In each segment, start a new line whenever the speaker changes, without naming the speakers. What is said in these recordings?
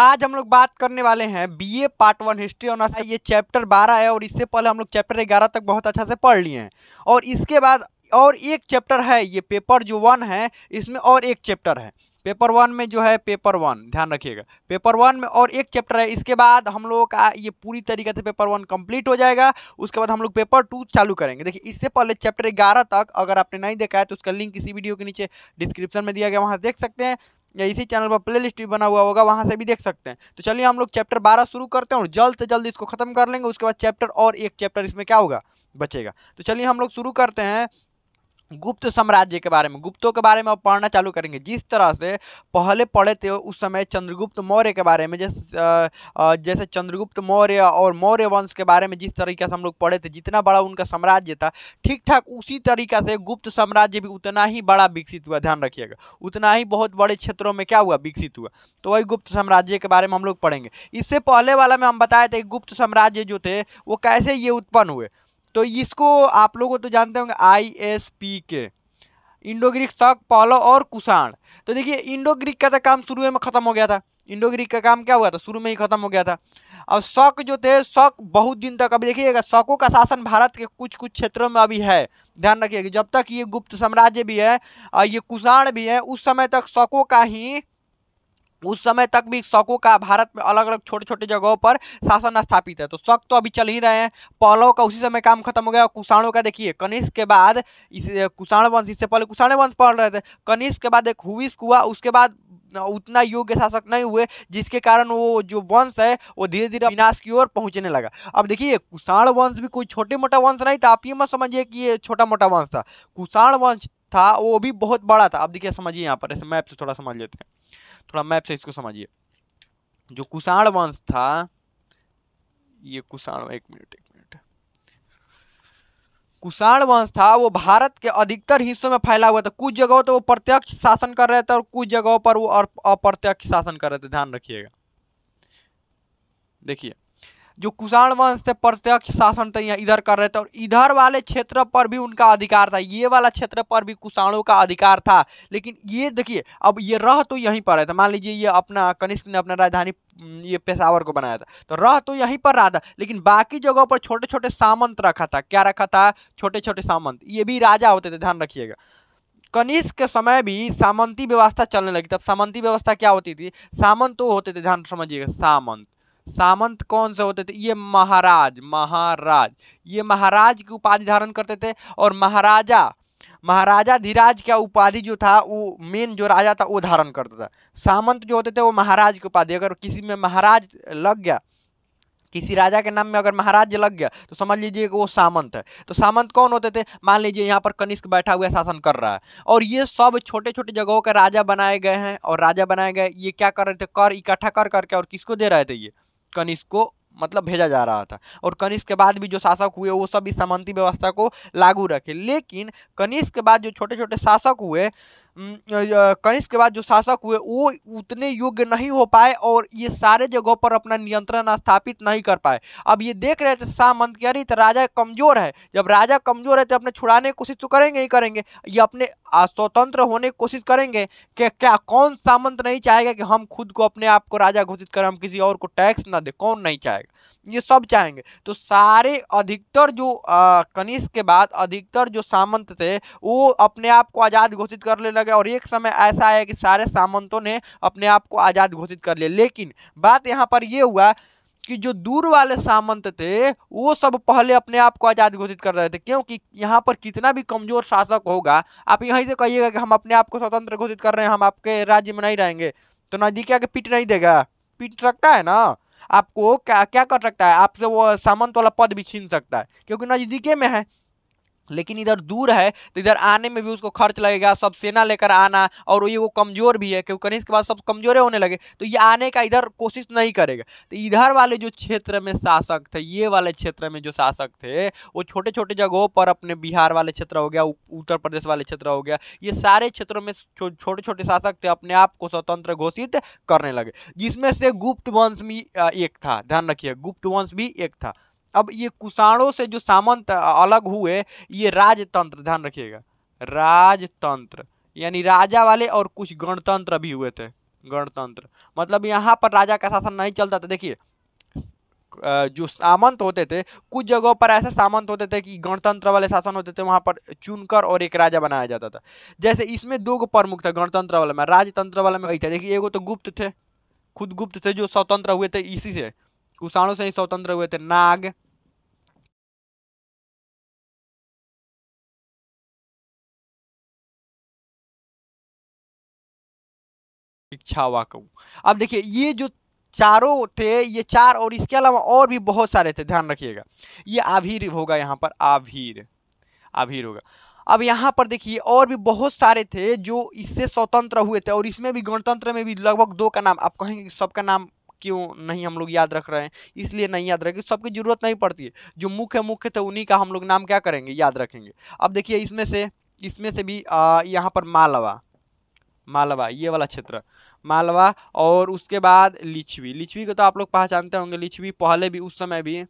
आज हम लोग बात करने वाले हैं BA part one history honours ये चैप्टर बारह है और इससे पहले हम लोग चैप्टर ग्यारह तक बहुत अच्छा से पढ़ लिए हैं और इसके बाद और एक चैप्टर है ये पेपर जो वन है इसमें और एक चैप्टर है पेपर वन में जो है पेपर वन ध्यान रखिएगा पेपर वन में और एक चैप्टर है इसके बाद हम लोगों का ये पूरी तरीके से पेपर वन कंप्लीट हो जाएगा उसके बाद हम लोग पेपर टू चालू करेंगे देखिए इससे पहले चैप्टर ग्यारह तक अगर आपने नहीं देखा है तो उसका लिंक इसी वीडियो के नीचे डिस्क्रिप्शन में दिया गया वहाँ देख सकते हैं या इसी चैनल पर प्लेलिस्ट भी बना हुआ होगा वहाँ से भी देख सकते हैं तो चलिए हम लोग चैप्टर बारह शुरू करते हैं और जल्द से जल्द इसको खत्म कर लेंगे उसके बाद चैप्टर और एक चैप्टर इसमें क्या होगा बचेगा तो चलिए हम लोग शुरू करते हैं गुप्त साम्राज्य के बारे में गुप्तों के बारे में अब पढ़ना चालू करेंगे जिस तरह से पहले पढ़े थे उस समय चंद्रगुप्त मौर्य के बारे में जैसे जैसे चंद्रगुप्त मौर्य और मौर्य वंश के बारे में जिस तरीके से हम लोग पढ़े थे जितना बड़ा उनका साम्राज्य था ठीक ठाक उसी तरीका से गुप्त साम्राज्य भी उतना ही बड़ा विकसित हुआ ध्यान रखिएगा उतना ही बहुत बड़े क्षेत्रों में क्या हुआ विकसित हुआ तो वही गुप्त साम्राज्य के बारे में हम लोग पढ़ेंगे इससे पहले वाला में हम बताए थे गुप्त साम्राज्य जो थे वो कैसे ये उत्पन्न हुए तो इसको आप लोगों तो जानते होंगे आई एस पी के इंडो ग्रीक शक पॉलो और कुषाण तो देखिए इंडो ग्रीक का तो काम शुरू में ख़त्म हो गया था इंडो ग्रीक का काम क्या हुआ था शुरू में ही खत्म हो गया था और शक जो थे शक बहुत दिन तक अभी देखिएगा शकों का शासन भारत के कुछ कुछ क्षेत्रों में अभी है ध्यान रखिएगा जब तक ये गुप्त साम्राज्य भी है और ये कुषाण भी है उस समय तक शकों का ही उस समय तक भी शकों का भारत में अलग अलग छोटे छोटे जगहों पर शासन स्थापित है तो शक तो अभी चल ही रहे हैं पौलव का उसी समय काम खत्म हो गया और कुषाणों का देखिए कनिष्क के बाद इस कुषाण वंश इससे पहले कुषाण वंश पढ़ रहे थे कनिष्क के बाद एक हुविस हुआ उसके बाद उतना योग्य शासक नहीं हुए जिसके कारण वो जो वंश है वो धीरे धीरे विनाश की ओर पहुंचने लगा अब देखिए कुषाण वंश भी कोई छोटे मोटा वंश नहीं था आप ये मत समझिए कि ये छोटा मोटा वंश था कुषाण वंश था वो भी बहुत बड़ा था अब देखिए समझिए यहाँ पर ऐसे मैप से थोड़ा समझ लेते हैं थोड़ा मैप से इसको समझिए जो कुषाण वंश था ये कुषाण एक मिनट एक मिनट कुषाण वंश था वो भारत के अधिकतर हिस्सों में फैला हुआ था कुछ जगहों तो वो प्रत्यक्ष शासन कर रहे थे और कुछ जगहों पर वो अप्रत्यक्ष शासन कर रहे थे ध्यान रखिएगा देखिए जो कुषाण वंश से प्रत्यक्ष शासन थे यहाँ इधर कर रहे थे और इधर वाले क्षेत्र पर भी उनका अधिकार था ये वाला क्षेत्र पर भी कुषाणों का अधिकार था लेकिन ये देखिए अब ये रह तो यहीं पर है था तो मान लीजिए ये अपना कनिष्क ने अपना राजधानी ये पेशावर को बनाया था तो रह तो यहीं पर रहा था लेकिन बाकी जगहों पर छोटे छोटे सामंत रखा था क्या रखा था छोटे छोटे सामंत ये भी राजा होते थे ध्यान रखिएगा कनिष्क के समय भी सामंती व्यवस्था चलने लगी तब सामंती व्यवस्था क्या होती थी सामंत तो होते थे ध्यान समझिएगा सामंत सामंत कौन से होते थे ये महाराज महाराज ये महाराज की उपाधि धारण करते थे और महाराजा महाराजा धीराज का उपाधि जो था वो मेन जो राजा था वो धारण करता था सामंत जो होते थे वो महाराज की उपाधि अगर किसी में महाराज लग गया किसी राजा के नाम में अगर महाराज लग गया तो समझ लीजिए कि वो सामंत है तो सामंत कौन होते थे मान लीजिए यहाँ पर कनिष्क बैठा हुआ शासन कर रहा है और ये सब छोटे छोटे जगहों के राजा बनाए गए हैं और राजा बनाए गए ये क्या कर रहे थे कर इकट्ठा कर करके और किसको दे रहे थे ये कनिष्क को मतलब भेजा जा रहा था और कनिष्क के बाद भी जो शासक हुए वो सब इस सामंती व्यवस्था को लागू रखे लेकिन कनिष्क के बाद जो छोटे छोटे शासक हुए कनिष्क के बाद जो शासक हुए वो उतने योग्य नहीं हो पाए और ये सारे जगहों पर अपना नियंत्रण स्थापित नहीं कर पाए अब ये देख रहे थे सामंत कह रही राजा कमजोर है जब राजा कमजोर है तो अपने छुड़ाने की कोशिश तो करेंगे ही करेंगे ये अपने स्वतंत्र होने की कोशिश करेंगे कि क्या कौन सामंत नहीं चाहेगा कि हम खुद को अपने आप को राजा घोषित करें हम किसी और को टैक्स ना दें कौन नहीं चाहेगा ये सब चाहेंगे तो सारे अधिकतर जो कनिष्क के बाद अधिकतर जो सामंत थे वो अपने आप को आज़ाद घोषित कर लेना रह गया और एक समय ऐसा आया कि सारे सामंतों ने अपने आप को आज़ाद घोषित कर लिया लेकिन बात यहाँ पर यह हुआ कि जो दूर वाले सामंत थे वो सब पहले अपने आप को आज़ाद घोषित कर रहे थे क्योंकि यहाँ पर कितना भी कमज़ोर शासक होगा आप यहीं से कहिएगा कि हम अपने आप को स्वतंत्र घोषित कर रहे हैं हम आपके राज्य में नहीं रहेंगे तो नजदीक आके पीट नहीं देगा पीट सकता है ना आपको क्या क्या कर सकता है आपसे वो सामंत वाला पद भी छीन सकता है क्योंकि नज़दीके में है लेकिन इधर दूर है तो इधर आने में भी उसको खर्च लगेगा सब सेना लेकर आना और ये वो कमज़ोर भी है क्योंकि इसके बाद सब कमज़ोरे होने लगे तो ये आने का इधर कोशिश नहीं करेगा तो इधर वाले जो क्षेत्र में शासक थे ये वाले क्षेत्र में जो शासक थे वो छोटे छोटे जगहों पर अपने बिहार वाले क्षेत्र हो गया उत्तर प्रदेश वाले क्षेत्र हो गया ये सारे क्षेत्रों में छो, छोटे छोटे शासक थे अपने आप को स्वतंत्र घोषित करने लगे जिसमें से गुप्त वंश भी एक था ध्यान रखिए गुप्त वंश भी एक था अब ये कुषाणों से जो सामंत अलग हुए ये राजतंत्र ध्यान रखिएगा राजतंत्र यानी राजा वाले और कुछ गणतंत्र भी हुए थे गणतंत्र मतलब यहाँ पर राजा का शासन नहीं चलता था देखिए जो सामंत होते थे कुछ जगहों पर ऐसे सामंत होते थे कि गणतंत्र वाले शासन होते थे वहाँ पर चुनकर और एक राजा बनाया जाता था जैसे इसमें दो प्रमुख थे गणतंत्र वाले में राजतंत्र वाले में वही था देखिए एगो तो गुप्त थे खुद गुप्त थे जो स्वतंत्र हुए थे इसी से कुषाणों से ही स्वतंत्र हुए थे नाग अब देखिए ये जो चारों थे ये चार और इसके अलावा और भी बहुत सारे थे ध्यान रखिएगा ये आभीर होगा यहाँ पर आभीर आभीर होगा अब यहाँ पर देखिए और भी बहुत सारे थे जो इससे स्वतंत्र हुए थे और इसमें भी गणतंत्र में भी लगभग दो का नाम आप कहेंगे सबका नाम क्यों नहीं हम लोग याद रख रहे हैं इसलिए नहीं याद रखेंगे सबकी जरूरत नहीं पड़ती है जो मुख्य मुख्य थे उन्हीं का हम लोग नाम क्या करेंगे याद रखेंगे अब देखिए इसमें से इसमें से भी यहाँ पर मालवा मालवा ये वाला क्षेत्र मालवा और उसके बाद लिच्छवी लिच्छवी को तो आप लोग पहचानते होंगे लिच्छवी पहले भी उस समय भी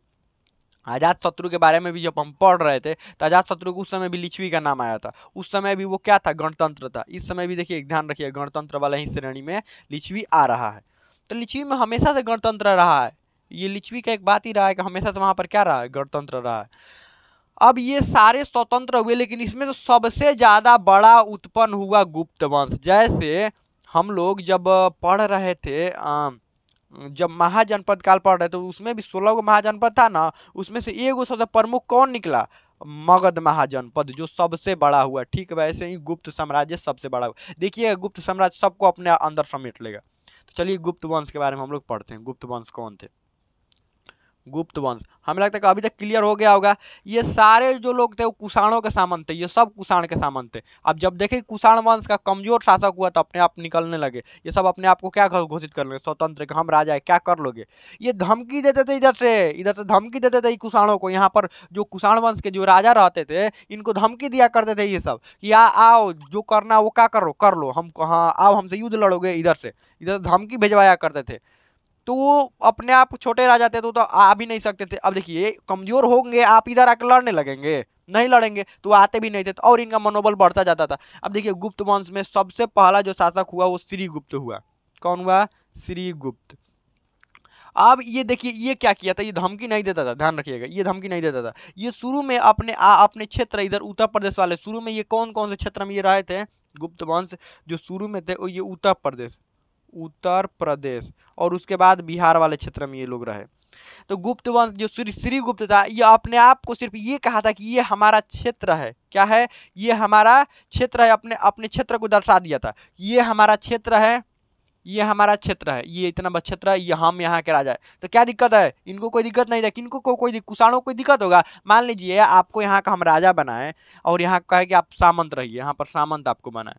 आज़ाद शत्रु के बारे में भी जब हम पढ़ रहे थे तो आज़ाद शत्रु को उस समय भी लिच्छवी का नाम आया था उस समय भी वो क्या था गणतंत्र था इस समय भी देखिए ध्यान रखिए गणतंत्र वाले ही श्रेणी में लिच्छवी आ रहा है तो लिचवी में हमेशा से गणतंत्र रहा है ये लिचवी का एक बात ही रहा है कि हमेशा से वहाँ पर क्या रहा है गणतंत्र रहा है अब ये सारे स्वतंत्र हुए लेकिन इसमें तो सबसे ज़्यादा बड़ा उत्पन्न हुआ गुप्त वंश जैसे हम लोग जब पढ़ रहे थे आ, जब महाजनपद काल पढ़ रहे थे तो उसमें भी सोलह गो महाजनपद था ना उसमें से एक गो सबसे प्रमुख कौन निकला मगध महाजनपद जो सबसे बड़ा हुआ ठीक वैसे ही गुप्त साम्राज्य सबसे बड़ा हुआ देखिए गुप्त साम्राज्य सबको अपने अंदर समेट लेगा तो चलिए गुप्त वंश के बारे में हम लोग पढ़ते हैं गुप्त वंश कौन थे गुप्त वंश हमें लगता है कि अभी तक क्लियर हो गया होगा ये सारे जो लोग थे वो कुषाणों के सामंत थे ये सब कुषाण के सामंत थे अब जब देखे कुषाण वंश का कमजोर शासक हुआ तो अपने आप निकलने लगे ये सब अपने आप को क्या घोषित कर लेंगे स्वतंत्र हम राजा है क्या कर लोगे ये धमकी देते थे इधर से इधर से धमकी देते थे कुषाणों को यहाँ पर जो कुषाण वंश के जो राजा रहते थे इनको धमकी दिया करते थे ये सब कि आ आओ जो करना वो क्या करो कर लो हम कहाँ आओ हमसे युद्ध लड़ोगे इधर से इधर धमकी भिजवाया करते थे तो वो अपने आप छोटे रह जाते तो, तो आ भी नहीं सकते थे अब देखिए कमज़ोर होंगे आप इधर आकर लड़ने लगेंगे नहीं लड़ेंगे तो आते भी नहीं थे और इनका मनोबल बढ़ता जाता था अब देखिए गुप्त वंश में सबसे पहला जो शासक हुआ वो श्रीगुप्त हुआ कौन हुआ श्रीगुप्त अब ये देखिए ये क्या किया था ये धमकी नहीं देता था ध्यान रखिएगा ये धमकी नहीं देता था ये शुरू में अपने आ, अपने क्षेत्र इधर उत्तर प्रदेश वाले शुरू में ये कौन कौन से क्षेत्र में ये रहे थे गुप्त वंश जो शुरू में थे वो ये उत्तर प्रदेश उत्तर प्रदेश और उसके बाद बिहार वाले क्षेत्र में ये लोग रहे तो गुप्त वंश जो श्री श्री गुप्त था ये अपने आप को सिर्फ ये कहा था कि ये हमारा क्षेत्र है क्या है ये हमारा क्षेत्र है अपने अपने क्षेत्र को दर्शा दिया था ये हमारा क्षेत्र है ये हमारा क्षेत्र है ये इतना बड़ा क्षेत्र है ये हम यहाँ के राजा है तो क्या दिक्कत है इनको कोई दिक्कत नहीं था किनको को कोई कुषाणों को कोई दिक्कत होगा मान लीजिए आपको यहाँ का हम राजा बनाएं और यहाँ का है कि आप सामंत रहिए यहाँ पर सामंत आपको बनाए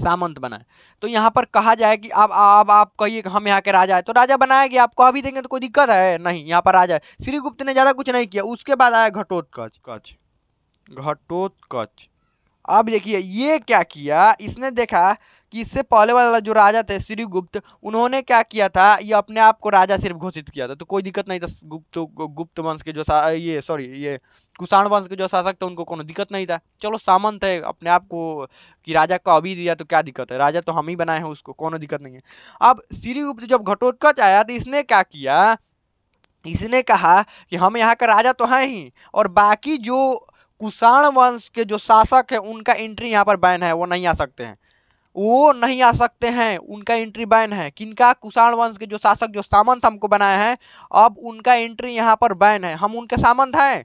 सामंत बनाए तो यहाँ पर कहा जाए कि अब अब आप कहिए हम यहाँ के राजा है तो राजा बनाया गया आपको अभी भी देंगे तो कोई दिक्कत है नहीं यहाँ पर राजा है श्रीगुप्त ने ज़्यादा कुछ नहीं किया उसके बाद आया घटोत्कच कच्छ घटोत्कच अब देखिए ये क्या किया इसने देखा कि इससे पहले वाला जो राजा थे श्री गुप्त उन्होंने क्या किया था ये अपने आप को राजा सिर्फ घोषित किया था तो कोई दिक्कत नहीं था गुप्त गुप्त वंश के जो ये सॉरी ये कुषाण वंश के जो शासक थे उनको कोई दिक्कत नहीं था चलो सामंत है अपने आप को कि राजा को अभी दिया तो क्या दिक्कत है राजा तो हम ही बनाए हैं उसको कोई दिक्कत नहीं है अब श्री गुप्त जब घटोत्कच आया तो इसने क्या किया इसने कहा कि हम यहाँ का राजा तो हैं ही और बाकी जो कुषाण वंश के जो शासक है उनका एंट्री यहाँ पर बैन है वो नहीं आ सकते हैं वो नहीं आ सकते हैं उनका एंट्री बैन है किनका कुषाण वंश के जो शासक जो सामंत हमको बनाए हैं अब उनका एंट्री यहाँ पर बैन है हम उनके सामंत हैं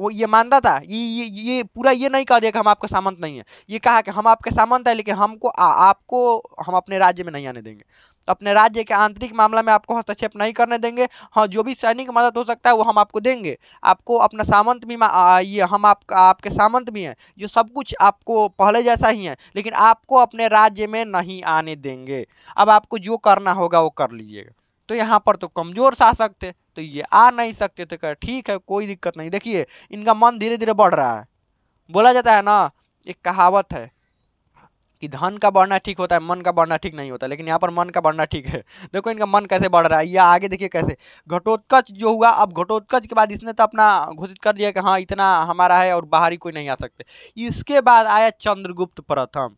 वो ये मानता था ये ये ये पूरा ये नहीं कह दिया कि हम आपके सामंत नहीं है ये कहा कि हम आपके सामंत है लेकिन हमको आ, आपको हम अपने राज्य में नहीं आने देंगे अपने राज्य के आंतरिक मामला में आपको हस्तक्षेप नहीं करने देंगे हाँ जो भी सैनिक मदद हो सकता है वो हम आपको देंगे आपको अपना सामंत भी आ, ये हम आप, आपके सामंत भी हैं जो सब कुछ आपको पहले जैसा ही है लेकिन आपको अपने राज्य में नहीं आने देंगे अब आपको जो करना होगा वो कर लीजिएगा तो यहाँ पर तो कमज़ोर शासक थे तो ये आ नहीं सकते थे कह ठीक है कोई दिक्कत नहीं देखिए इनका मन धीरे धीरे बढ़ रहा है बोला जाता है ना एक कहावत है कि धन का बढ़ना ठीक होता है मन का बढ़ना ठीक नहीं होता लेकिन यहाँ पर मन का बढ़ना ठीक है देखो इनका मन कैसे बढ़ रहा है या आगे देखिए कैसे घटोत्कच जो हुआ अब घटोत्कच के बाद इसने तो अपना घोषित कर दिया कि हाँ इतना हमारा है और बाहरी कोई नहीं आ सकते इसके बाद आया चंद्रगुप्त प्रथम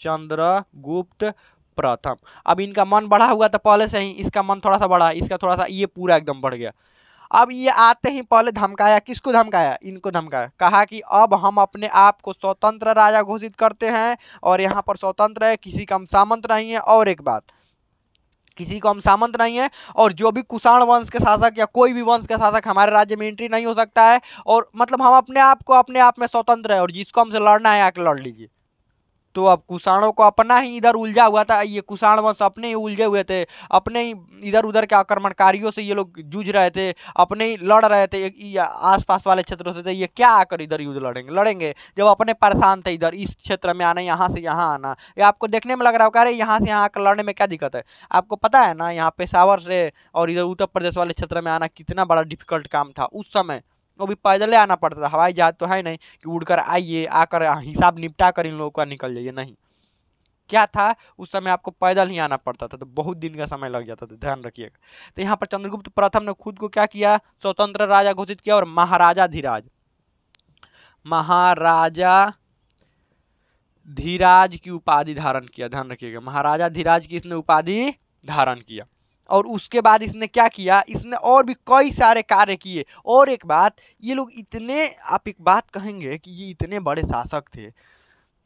चंद्रगुप्त प्रथम अब इनका मन बढ़ा हुआ था तो पहले से ही इसका मन थोड़ा सा बढ़ा इसका थोड़ा सा ये पूरा एकदम बढ़ गया अब ये आते ही पहले धमकाया किसको धमकाया इनको धमकाया कहा कि अब हम अपने आप को स्वतंत्र राजा घोषित करते हैं और यहाँ पर स्वतंत्र है किसी का हम सामंत नहीं है और एक बात किसी को हम सामंत नहीं है और जो भी कुषाण वंश के शासक या कोई भी वंश का शासक हमारे राज्य में एंट्री नहीं हो सकता है और मतलब हम अपने आप को अपने आप में स्वतंत्र है और जिसको हमसे लड़ना है आके लड़ लीजिए तो अब कुषाणों को अपना ही इधर उलझा हुआ था ये कुषाण वंश अपने ही उलझे हुए थे अपने ही इधर उधर के आक्रमणकारियों से ये लोग जूझ रहे थे अपने ही लड़ रहे थे आसपास वाले क्षेत्रों से थे ये क्या आकर इधर युद्ध लड़ेंगे लड़ेंगे जब अपने परेशान थे इधर इस क्षेत्र में आना यहाँ से यहाँ आना ये आपको देखने में लग रहा होगा अरे यहाँ से यहाँ आकर लड़ने में क्या दिक्कत है आपको पता है ना यहाँ पेशावर से और इधर उत्तर प्रदेश वाले क्षेत्र में आना कितना बड़ा डिफिकल्ट काम था उस समय वो भी पैदल आना पड़ता था हवाई जहाज तो है नहीं कि उड़कर आइए आकर हिसाब निपटा कर इन लोगों का निकल जाइए नहीं क्या था उस समय आपको पैदल ही आना पड़ता था तो बहुत दिन का समय लग जाता था ध्यान रखिएगा तो यहाँ पर चंद्रगुप्त प्रथम ने खुद को क्या किया स्वतंत्र राजा घोषित किया और महाराजा धीराज महाराजा धीराज की उपाधि धारण किया ध्यान रखिएगा महाराजा धीराज की इसने उपाधि धारण किया और उसके बाद इसने क्या किया इसने और भी कई सारे कार्य किए और एक बात ये लोग इतने आप एक बात कहेंगे कि ये इतने बड़े शासक थे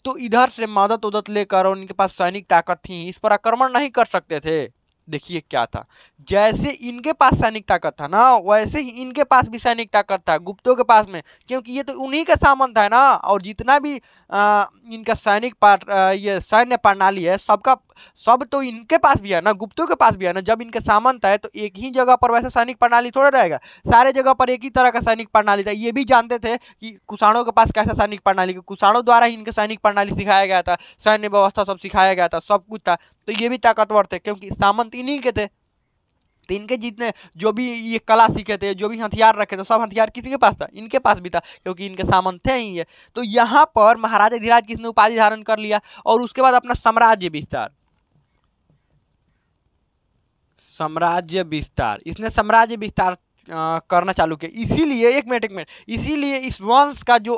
तो इधर से मदद उदत लेकर और पास सैनिक ताकत थी इस पर आक्रमण नहीं कर सकते थे देखिए क्या था जैसे इनके पास सैनिक ताकत था ना वैसे ही इनके पास भी सैनिक ताकत था गुप्तों के पास में क्योंकि ये तो उन्हीं का सामंत था ना और जितना भी आ, इनका सैनिक पाठ ये सैन्य प्रणाली है सबका सब तो इनके पास भी है ना गुप्तों के पास भी है ना जब इनका सामंत था तो एक ही जगह पर वैसे सैनिक प्रणाली थोड़ा रहेगा सारे जगह पर एक ही तरह का सैनिक प्रणाली था ये भी जानते थे कि कुषाणों के पास कैसा सैनिक प्रणाली कुषाणों द्वारा ही इनका सैनिक प्रणाली सिखाया गया था सैन्य व्यवस्था सब सिखाया गया था सब कुछ था तो ये भी ताकतवर थे क्योंकि सामंत इन्हीं के थे तो इनके जितने जो भी ये कला सीखे थे जो भी हथियार रखे थे सब हथियार किसी के पास था इनके पास भी था क्योंकि इनके सामान थे ही ये तो यहाँ पर महाराजा धीराज किसने उपाधि धारण कर लिया और उसके बाद अपना साम्राज्य विस्तार साम्राज्य विस्तार इसने साम्राज्य विस्तार करना चालू किया इसीलिए एक मिनट एक मिनट इसीलिए इस वंश का जो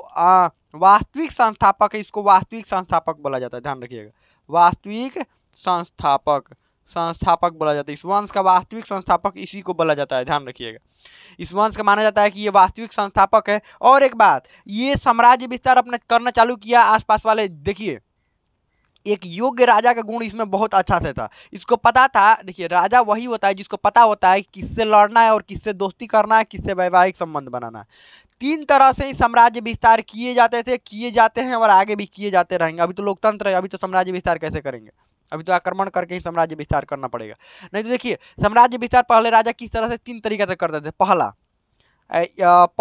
वास्तविक संस्थापक है इसको वास्तविक संस्थापक बोला जाता है ध्यान रखिएगा वास्तविक संस्थापक संस्थापक बोला जाता है इस वंश का वास्तविक संस्थापक इसी को बोला जाता है ध्यान रखिएगा इस वंश का माना जाता है कि ये वास्तविक संस्थापक है और एक बात ये साम्राज्य विस्तार अपने करना चालू किया आसपास वाले देखिए एक योग्य राजा का गुण इसमें बहुत अच्छा से था इसको पता था देखिए राजा वही होता है जिसको पता होता है कि किससे लड़ना है और किससे दोस्ती करना है किससे वैवाहिक संबंध बनाना है तीन तरह से साम्राज्य विस्तार किए जाते थे किए जाते हैं और आगे भी किए जाते रहेंगे अभी तो लोकतंत्र है अभी तो साम्राज्य विस्तार कैसे करेंगे अभी तो आक्रमण करके ही साम्राज्य विस्तार करना पड़ेगा नहीं तो देखिए साम्राज्य विस्तार पहले राजा किस तरह से तीन तरीके से करते थे पहला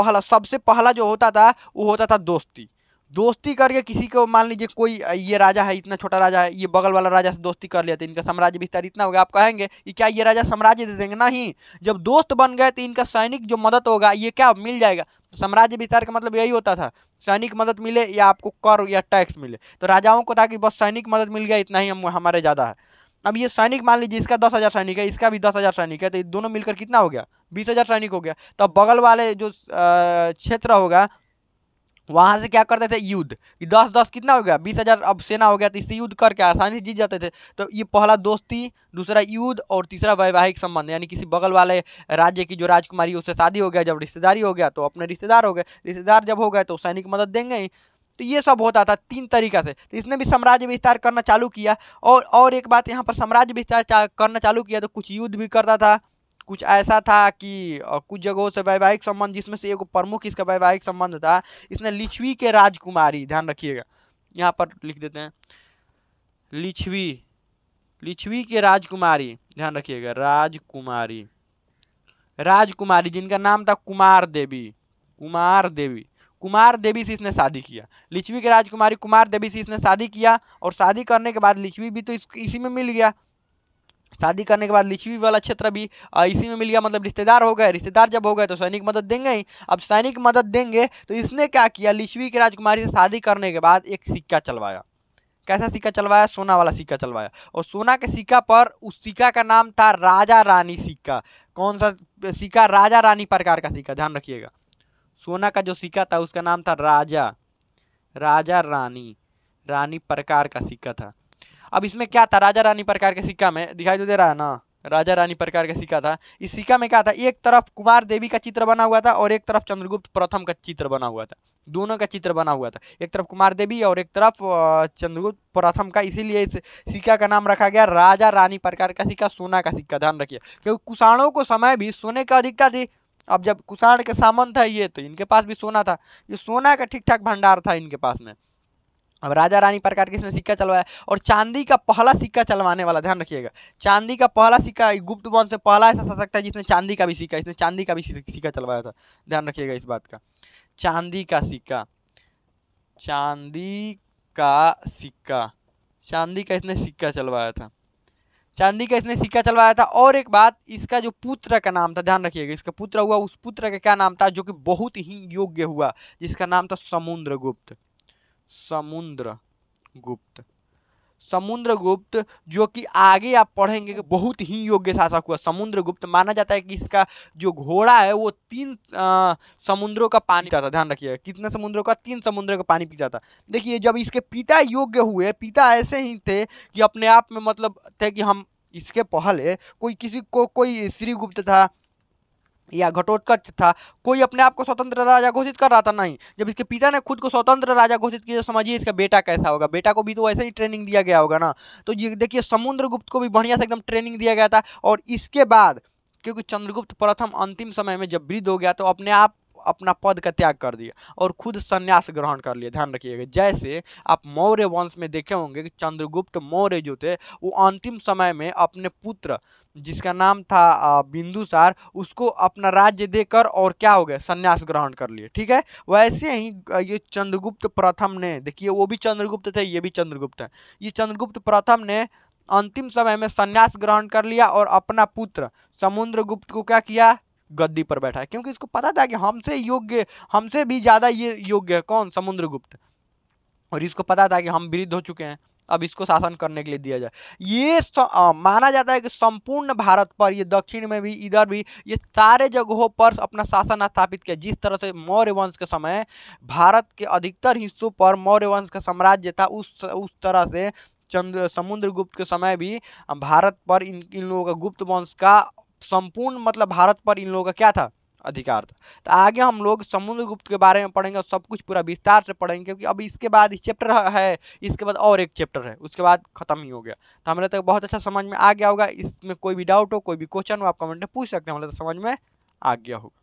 पहला सबसे पहला जो होता था वो होता था दोस्ती दोस्ती करके किसी को मान लीजिए कोई ये राजा है इतना छोटा राजा है ये बगल वाला राजा से दोस्ती कर लिया तो इनका साम्राज्य विस्तार इतना होगा आप कहेंगे कि क्या ये राजा साम्राज्य दे देंगे नहीं जब दोस्त बन गए तो इनका सैनिक जो मदद होगा ये क्या मिल जाएगा तो साम्राज्य विस्तार का मतलब यही होता था सैनिक मदद मिले या आपको कर या टैक्स मिले तो राजाओं को था कि बस सैनिक मदद मिल गया इतना ही हम हमारे ज़्यादा है अब ये सैनिक मान लीजिए इसका दस हज़ार सैनिक है इसका भी दस हज़ार सैनिक है तो ये दोनों मिलकर कितना हो गया बीस हज़ार सैनिक हो गया तो बगल वाले जो क्षेत्र होगा वहाँ से क्या करते थे युद्ध दस दस कितना हो गया बीस हज़ार अब सेना हो गया तो इससे युद्ध करके आसानी से जीत जाते थे तो ये पहला दोस्ती दूसरा युद्ध और तीसरा वैवाहिक संबंध यानी किसी बगल वाले राज्य की जो राजकुमारी उससे शादी हो गया जब रिश्तेदारी हो गया तो अपने रिश्तेदार हो गए रिश्तेदार जब हो गए तो सैनिक मदद देंगे ही तो ये सब होता था तीन तरीका से तो इसने भी साम्राज्य विस्तार करना चालू किया और और एक बात यहाँ पर साम्राज्य विस्तार करना चालू किया तो कुछ युद्ध भी करता था कुछ ऐसा था कि कुछ जगहों से वैवाहिक संबंध जिसमें से एक प्रमुख इसका वैवाहिक संबंध था इसने लिच्छवी के राजकुमारी ध्यान रखिएगा यहाँ पर लिख देते हैं लिच्छवी लिच्छवी के राजकुमारी ध्यान रखिएगा राजकुमारी राजकुमारी जिनका नाम था कुमार देवी कुमार देवी कुमार देवी से इसने शादी किया लिच्छवी के राजकुमारी कुमार देवी से इसने शादी किया और शादी करने के बाद लिच्छवी भी तो इस, इसी में मिल गया शादी करने के बाद लिछवी वाला क्षेत्र भी इसी में मिल गया मतलब रिश्तेदार हो गए रिश्तेदार जब हो गए तो सैनिक मदद देंगे ही अब सैनिक मदद देंगे तो इसने क्या किया लिछवी की राजकुमारी से शादी करने के बाद एक सिक्का चलवाया कैसा सिक्का चलवाया सोना वाला सिक्का चलवाया और सोना के सिक्का पर उस सिक्का का नाम था राजा रानी सिक्का कौन सा सिक्का राजा रानी प्रकार का सिक्का ध्यान रखिएगा सोना का जो सिक्का था उसका नाम था राजा राजा रानी रानी प्रकार का सिक्का था अब इसमें क्या था राजा रानी प्रकार के सिक्का में दिखाई तो दे रहा है ना राजा रानी प्रकार का सिक्का था इस सिक्का में क्या था एक तरफ कुमार देवी का चित्र बना हुआ था और एक तरफ चंद्रगुप्त प्रथम का चित्र बना हुआ था दोनों का चित्र बना हुआ था एक तरफ कुमार देवी और एक तरफ चंद्रगुप्त प्रथम का इसीलिए इस सिक्का का नाम रखा गया राजा रानी प्रकार का सिक्का सोना का सिक्का ध्यान रखिए क्योंकि कुषाणों को समय भी सोने का अधिकता थी अब जब कुषाण के सामंत है ये तो इनके पास भी सोना था ये सोना का ठीक ठाक भंडार था इनके पास में अब राजा रानी प्रकार के इसने सिक्का चलवाया और चांदी का पहला सिक्का चलवाने वाला ध्यान रखिएगा चांदी का पहला सिक्का गुप्त वंश से पहला ऐसा शासक था जिसने चांदी का भी सिक्का इसने चांदी का भी सिक्का चलवाया था ध्यान रखिएगा इस बात का चांदी का सिक्का चांदी का सिक्का चांदी का इसने सिक्का चलवाया था चांदी का इसने सिक्का चलवाया था और एक बात इसका जो पुत्र का नाम था ध्यान रखिएगा इसका पुत्र हुआ उस पुत्र का क्या नाम था जो कि बहुत ही योग्य हुआ जिसका नाम था समुद्र गुप्त समुद्र गुप्त समुद्रगुप्त जो कि आगे आप पढ़ेंगे कि बहुत ही योग्य शासक हुआ समुद्रगुप्त माना जाता है कि इसका जो घोड़ा है वो तीन आ, समुद्रों का पानी पीता था ध्यान रखिएगा कितने समुद्रों का तीन समुद्र का पानी पीता था देखिए जब इसके पिता योग्य हुए पिता ऐसे ही थे कि अपने आप में मतलब थे कि हम इसके पहले कोई किसी को कोई श्रीगुप्त था या घटोत्कच था कोई अपने आप को स्वतंत्र राजा घोषित कर रहा था नहीं जब इसके पिता ने खुद को स्वतंत्र राजा घोषित किया तो समझिए इसका बेटा कैसा होगा बेटा को भी तो ऐसे ही ट्रेनिंग दिया गया होगा ना तो ये देखिए समुद्रगुप्त को भी बढ़िया से एकदम ट्रेनिंग दिया गया था और इसके बाद क्योंकि चंद्रगुप्त प्रथम अंतिम समय में जब वृद्ध हो गया तो अपने आप अपना पद का त्याग कर दिया और खुद संन्यास ग्रहण कर लिया ध्यान रखिएगा जैसे आप मौर्य वंश में देखे होंगे कि चंद्रगुप्त मौर्य जो थे वो अंतिम समय में अपने पुत्र जिसका नाम था बिंदुसार उसको अपना राज्य देकर और क्या हो गया संन्यास ग्रहण कर लिए ठीक है वैसे ही ये चंद्रगुप्त प्रथम ने देखिए वो भी चंद्रगुप्त थे ये भी चंद्रगुप्त हैं ये चंद्रगुप्त प्रथम ने अंतिम समय में संन्यास ग्रहण कर लिया और अपना पुत्र समुद्रगुप्त को क्या किया गद्दी पर बैठा है क्योंकि इसको पता था कि हमसे योग्य हमसे भी ज़्यादा ये योग्य है कौन समुद्रगुप्त और इसको पता था कि हम वृद्ध हो चुके हैं अब इसको शासन करने के लिए दिया जाए ये आ, माना जाता है कि संपूर्ण भारत पर ये दक्षिण में भी इधर भी ये सारे जगहों पर अपना शासन स्थापित किया जिस तरह से मौर्य वंश के समय भारत के अधिकतर हिस्सों पर मौर्य वंश का साम्राज्य था उस उस तरह से चंद्र समुद्रगुप्त के समय भी भारत पर इन इन लोगों का गुप्त वंश का संपूर्ण मतलब भारत पर इन लोगों का क्या था अधिकार था तो आगे हम लोग समुद्रगुप्त के बारे में पढ़ेंगे और सब कुछ पूरा विस्तार से पढ़ेंगे क्योंकि अब इसके बाद इस चैप्टर है इसके बाद और एक चैप्टर है उसके बाद खत्म ही हो गया तो हमारे तक बहुत अच्छा समझ में आ गया होगा इसमें कोई भी डाउट हो कोई भी क्वेश्चन हो आप कमेंट में पूछ सकते हैं हमारे तक समझ में आ गया होगा